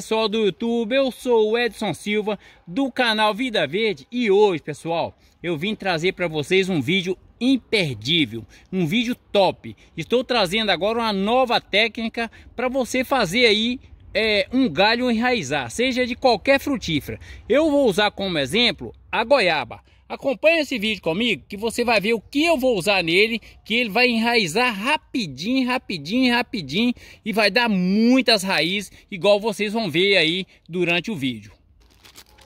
pessoal do YouTube, eu sou o Edson Silva do canal Vida Verde e hoje pessoal eu vim trazer para vocês um vídeo imperdível, um vídeo top. Estou trazendo agora uma nova técnica para você fazer aí é, um galho enraizar, seja de qualquer frutífera. Eu vou usar como exemplo a goiaba. Acompanhe esse vídeo comigo que você vai ver o que eu vou usar nele, que ele vai enraizar rapidinho, rapidinho, rapidinho e vai dar muitas raízes, igual vocês vão ver aí durante o vídeo.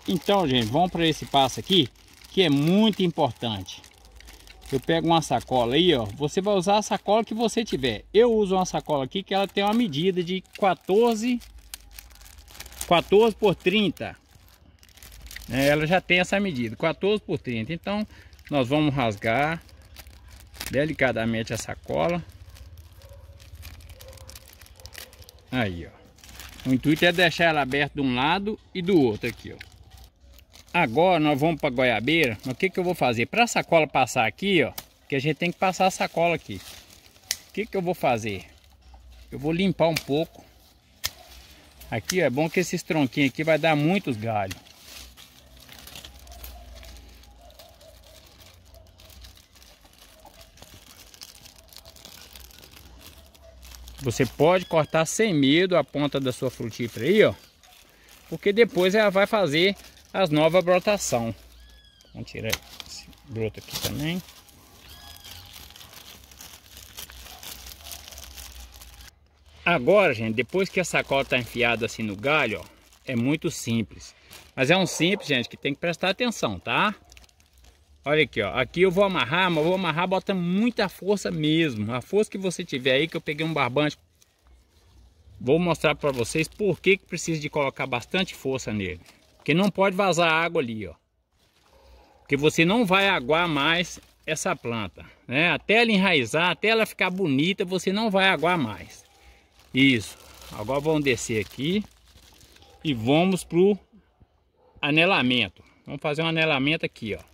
Então, gente, vamos para esse passo aqui, que é muito importante. Eu pego uma sacola aí, ó, você vai usar a sacola que você tiver. Eu uso uma sacola aqui que ela tem uma medida de 14 14 por 30 né, ela já tem essa medida, 14 por 30. Então, nós vamos rasgar delicadamente a sacola. Aí, ó. O intuito é deixar ela aberta de um lado e do outro aqui, ó. Agora nós vamos para a goiabeira, mas o que, que eu vou fazer? Para a sacola passar aqui, ó, que a gente tem que passar a sacola aqui. O que, que eu vou fazer? Eu vou limpar um pouco. Aqui ó, é bom que esses tronquinhos aqui vai dar muitos galhos. Você pode cortar sem medo a ponta da sua frutífera aí, ó. Porque depois ela vai fazer as novas brotação. Vamos tirar esse broto aqui também. Agora, gente, depois que a sacola tá enfiada assim no galho, ó, é muito simples. Mas é um simples, gente, que tem que prestar atenção, tá? Olha aqui, ó. Aqui eu vou amarrar, mas vou amarrar bota muita força mesmo. A força que você tiver aí, que eu peguei um barbante. Vou mostrar para vocês por que, que precisa de colocar bastante força nele. Porque não pode vazar água ali, ó. Porque você não vai aguar mais essa planta, né? Até ela enraizar, até ela ficar bonita, você não vai aguar mais. Isso. Agora vamos descer aqui e vamos pro anelamento. Vamos fazer um anelamento aqui, ó.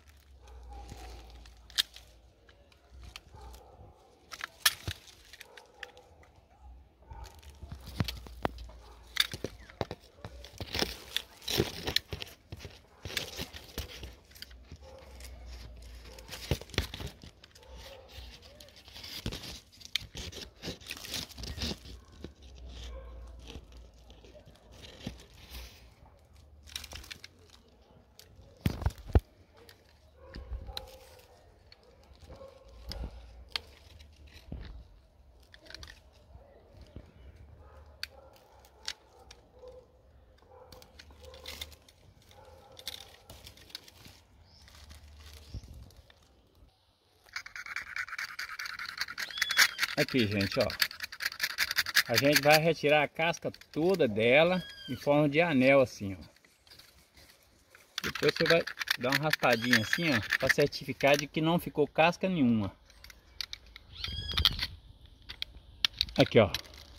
Aqui, gente, ó. A gente vai retirar a casca toda dela em forma de anel, assim, ó. Depois você vai dar uma raspadinha assim, ó, para certificar de que não ficou casca nenhuma. Aqui, ó.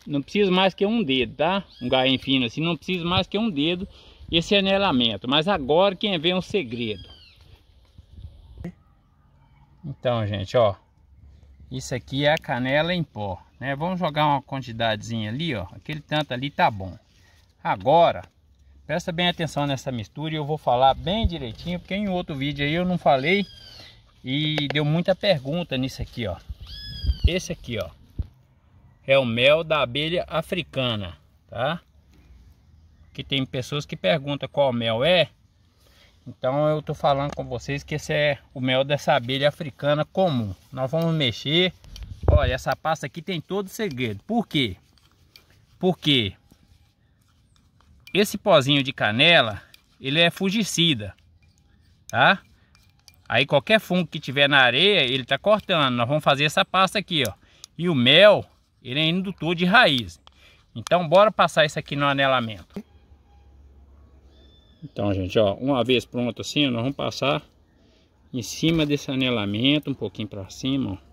Não precisa mais que um dedo, tá? Um garim fino assim, não precisa mais que um dedo esse anelamento. Mas agora quem vê é um segredo. Então, gente, ó. Isso aqui é a canela em pó, né? Vamos jogar uma quantidadezinha ali, ó. Aquele tanto ali tá bom. Agora, presta bem atenção nessa mistura e eu vou falar bem direitinho, porque em outro vídeo aí eu não falei e deu muita pergunta nisso aqui, ó. Esse aqui, ó, é o mel da abelha africana, tá? Que tem pessoas que perguntam qual mel é então eu estou falando com vocês que esse é o mel dessa abelha africana comum. Nós vamos mexer. Olha, essa pasta aqui tem todo o segredo. Por quê? Porque esse pozinho de canela, ele é fungicida, tá? Aí qualquer fungo que tiver na areia, ele tá cortando. Nós vamos fazer essa pasta aqui, ó. E o mel, ele é indutor de raiz. Então bora passar isso aqui no anelamento. Então, gente, ó, uma vez pronto assim, nós vamos passar em cima desse anelamento, um pouquinho para cima, ó.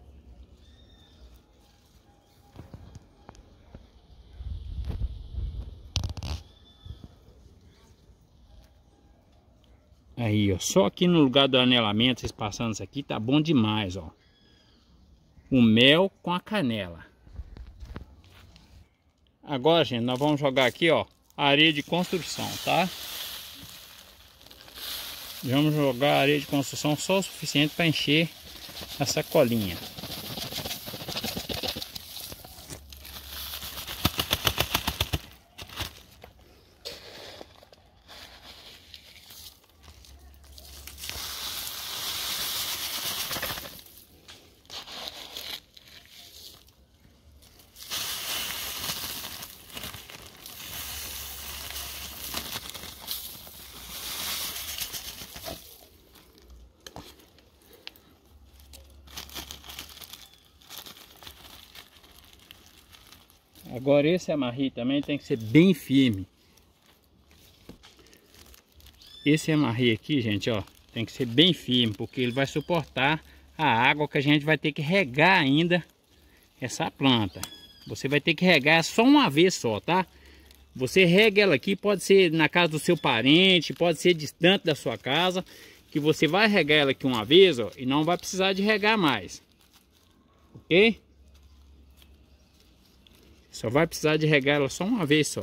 Aí, ó, só aqui no lugar do anelamento, vocês passando isso aqui, tá bom demais, ó. O mel com a canela. Agora, gente, nós vamos jogar aqui, ó, areia de construção, tá? vamos jogar areia de construção só o suficiente para encher a sacolinha. Agora esse amarri também tem que ser bem firme. Esse amarri aqui, gente, ó, tem que ser bem firme, porque ele vai suportar a água que a gente vai ter que regar ainda essa planta. Você vai ter que regar só uma vez só, tá? Você rega ela aqui, pode ser na casa do seu parente, pode ser distante da sua casa, que você vai regar ela aqui uma vez, ó, e não vai precisar de regar mais. Ok? Só vai precisar de regar ela só uma vez só.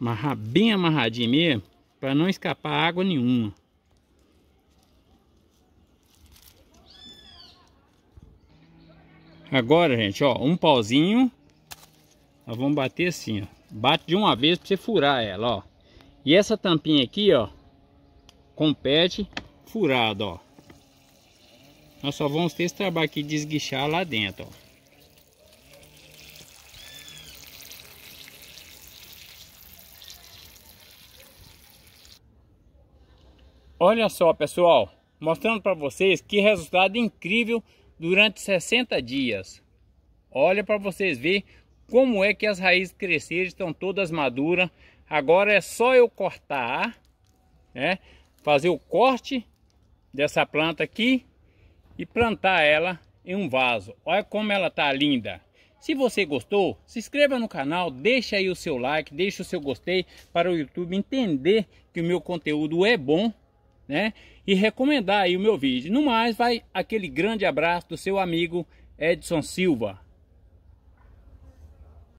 Amarrar bem amarradinho mesmo, para não escapar água nenhuma. Agora, gente, ó, um pauzinho. Nós vamos bater assim, ó. Bate de uma vez para você furar ela, ó. E essa tampinha aqui, ó, compete furado, ó. Nós só vamos ter esse trabalho aqui de esguichar lá dentro, ó. Olha só, pessoal, mostrando para vocês que resultado incrível durante 60 dias. Olha para vocês ver como é que as raízes cresceram, estão todas maduras. Agora é só eu cortar, né? Fazer o corte dessa planta aqui e plantar ela em um vaso. Olha como ela tá linda. Se você gostou, se inscreva no canal, deixa aí o seu like, deixa o seu gostei para o YouTube entender que o meu conteúdo é bom, né? E recomendar aí o meu vídeo. No mais, vai aquele grande abraço do seu amigo Edson Silva.